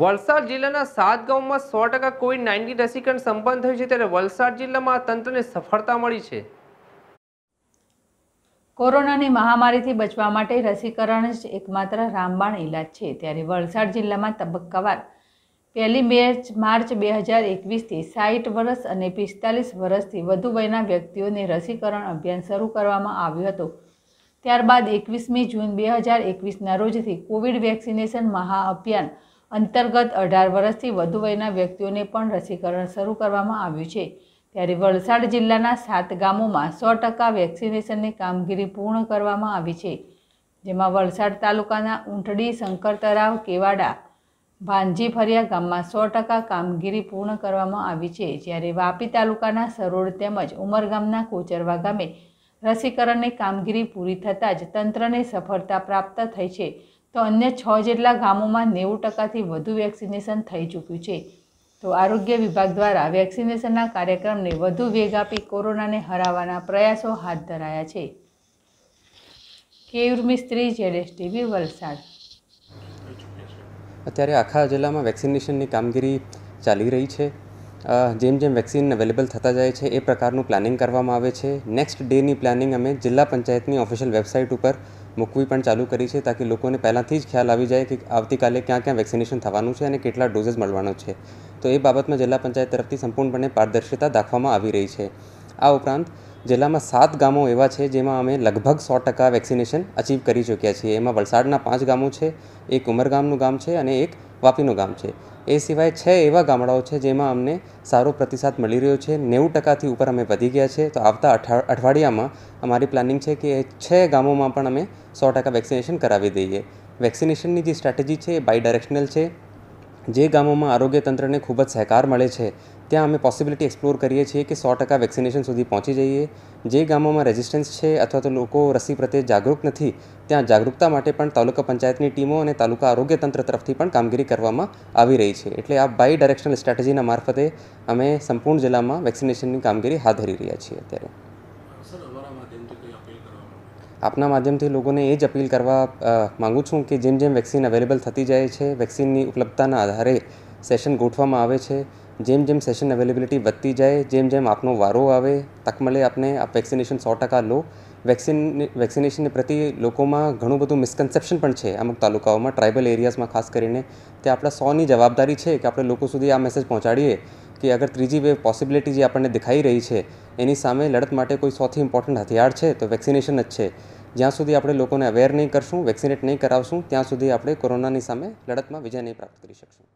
વલસાડ જિલ્લાના સાત ગામમાં સો ટકા કોવિડ નાઇન્ટીન રસીકરણ સંપન્ન થયું છે ત્યારે વલસાડ જિલ્લામાં તંત્રને સફળતા મળી છે કોરોનાની મહામારીથી બચવા માટે રસીકરણ જ એકમાત્ર રામબાણ ઇલાજ છે ત્યારે વલસાડ જિલ્લામાં તબક્કાવાર પહેલી બે માર્ચ બે હજાર એકવીસથી સાઠ વર્ષ અને પિસ્તાલીસ વર્ષથી વધુ વયના વ્યક્તિઓને રસીકરણ અભિયાન શરૂ કરવામાં આવ્યું હતું ત્યારબાદ એકવીસમી જૂન બે હજાર એકવીસના રોજથી કોવિડ વેક્સિનેશન મહાઅભિયાન અંતર્ગત અઢાર વર્ષથી વધુ વયના વ્યક્તિઓને પણ રસીકરણ શરૂ કરવામાં આવ્યું છે ત્યારે વલસાડ જિલ્લાના સાત ગામોમાં સો ટકા વેક્સિનેશનની કામગીરી પૂર્ણ કરવામાં આવી છે જેમાં વલસાડ તાલુકાના ઊંટડી શંકર તળાવ કેવાડા ભાંજી ફરિયા ગામમાં સો ટકા કામગીરી પૂર્ણ કરવામાં આવી છે જ્યારે વાપી તાલુકાના સરોડ તેમજ ઉમરગામના કોચરવા ગામે રસીકરણની કામગીરી પૂરી થતાં જ તંત્રને સફળતા પ્રાપ્ત થઈ છે તો અન્ય છ જેટલા ગામોમાં નેવું ટકાથી વધુ વેક્સિનેશન થઈ ચૂક્યું છે તો આરોગ્ય વિભાગ દ્વારા વેક્સિનેશનના કાર્યક્રમને વધુ વેગ આપી કોરોનાને હરાવવાના પ્રયાસો હાથ ધરાયા છે કેયુર મિસ્ત્રી જેડેશ ટીવી વલસાડ અત્યારે આખા જિલ્લામાં વેક્સિનેશનની કામગીરી ચાલી રહી છે જેમ જેમ વેક્સિન અવેલેબલ થતા જાય છે એ પ્રકારનું પ્લાનિંગ કરવામાં આવે છે નેક્સ્ટ ડેની પ્લાનિંગ અમે જિલ્લા પંચાયતની ઓફિશિયલ વેબસાઇટ ઉપર મૂકવી પણ ચાલુ કરી છે તાકી લોકોને પહેલાંથી જ ખ્યાલ આવી જાય કે આવતીકાલે ક્યાં ક્યાં વેક્સિનેશન થવાનું છે અને કેટલા ડોઝ મળવાનો છે તો એ બાબતમાં જિલ્લા પંચાયત તરફથી સંપૂર્ણપણે પારદર્શિતા દાખવામાં આવી રહી છે આ ઉપરાંત જિલ્લામાં સાત ગામો એવા છે જેમાં અમે લગભગ સો ટકા વેક્સિનેશન અચીવ કરી ચૂક્યા છીએ એમાં વલસાડના પાંચ ગામો છે એક ઉમરગામનું ગામ છે અને એક વાપીનું ગામ છે એ સિવાય છ એવા ગામડાઓ છે જેમાં અમને સારો પ્રતિસાદ મળી રહ્યો છે નેવું ટકાથી ઉપર અમે વધી ગયા છે તો આવતા અઠવાડિયામાં અમારી પ્લાનિંગ છે કે છ ગામોમાં પણ અમે સો ટકા વેક્સિનેશન કરાવી દઈએ વેક્સિનેશનની જે સ્ટ્રેટેજી છે એ બાય ડાયરેક્શનલ છે જે ગામોમાં આરોગ્ય તંત્રને ખૂબ જ સહકાર મળે છે ત્યાં અમે પોસિબિલિટી એક્સપ્લોર કરીએ છીએ કે સો ટકા વેક્સિનેશન સુધી પહોંચી જઈએ જે ગામોમાં રેઝિસ્ટન્સ છે અથવા તો લોકો રસી પ્રત્યે જાગૃત નથી ત્યાં જાગૃતતા માટે પણ તાલુકા પંચાયતની ટીમો અને તાલુકા આરોગ્ય તંત્ર તરફથી પણ કામગીરી કરવામાં આવી રહી છે એટલે આ બાય ડાયરેક્શનલ સ્ટ્રેટેજીના મારફતે અમે સંપૂર્ણ જિલ્લામાં વેક્સિનેશનની કામગીરી હાથ ધરી રહ્યા છીએ અત્યારે આપના માધ્યમથી લોકોને એ જ અપીલ કરવા માગું છું કે જેમ જેમ વેક્સિન અવેલેબલ થતી જાય છે વેક્સિનની ઉપલબ્ધતાના આધારે સેશન ગોઠવામાં આવે છે જેમ જેમ સેશન અવેલેબિલિટી વધતી જાય જેમ જેમ આપનો વારો આવે તક મળે આપને આ વેક્સિનેશન સો ટકા લો વેક્સિન વેક્સિનેશન પ્રતિ લોકોમાં ઘણું બધું મિસકન્સેપ્શન પણ છે અમુક તાલુકાઓમાં ટ્રાઇબલ એરિયાઝમાં ખાસ કરીને તે આપણા સોની જવાબદારી છે કે આપણે લોકો સુધી આ મેસેજ પહોંચાડીએ કે અગર ત્રીજી વેવ પોસિબિલિટી જે આપણને દેખાઈ રહી છે એની સામે લડત માટે કોઈ સૌથી ઇમ્પોર્ટન્ટ હથિયાર છે તો વેક્સિનેશન જ છે જ્યાં સુધી આપણે લોકોને અવેર નહીં કરશું વેક્સિનેટ નહીં કરાવશું ત્યાં સુધી આપણે કોરોનાની સામે લડતમાં વિજય નહીં પ્રાપ્ત કરી શકશું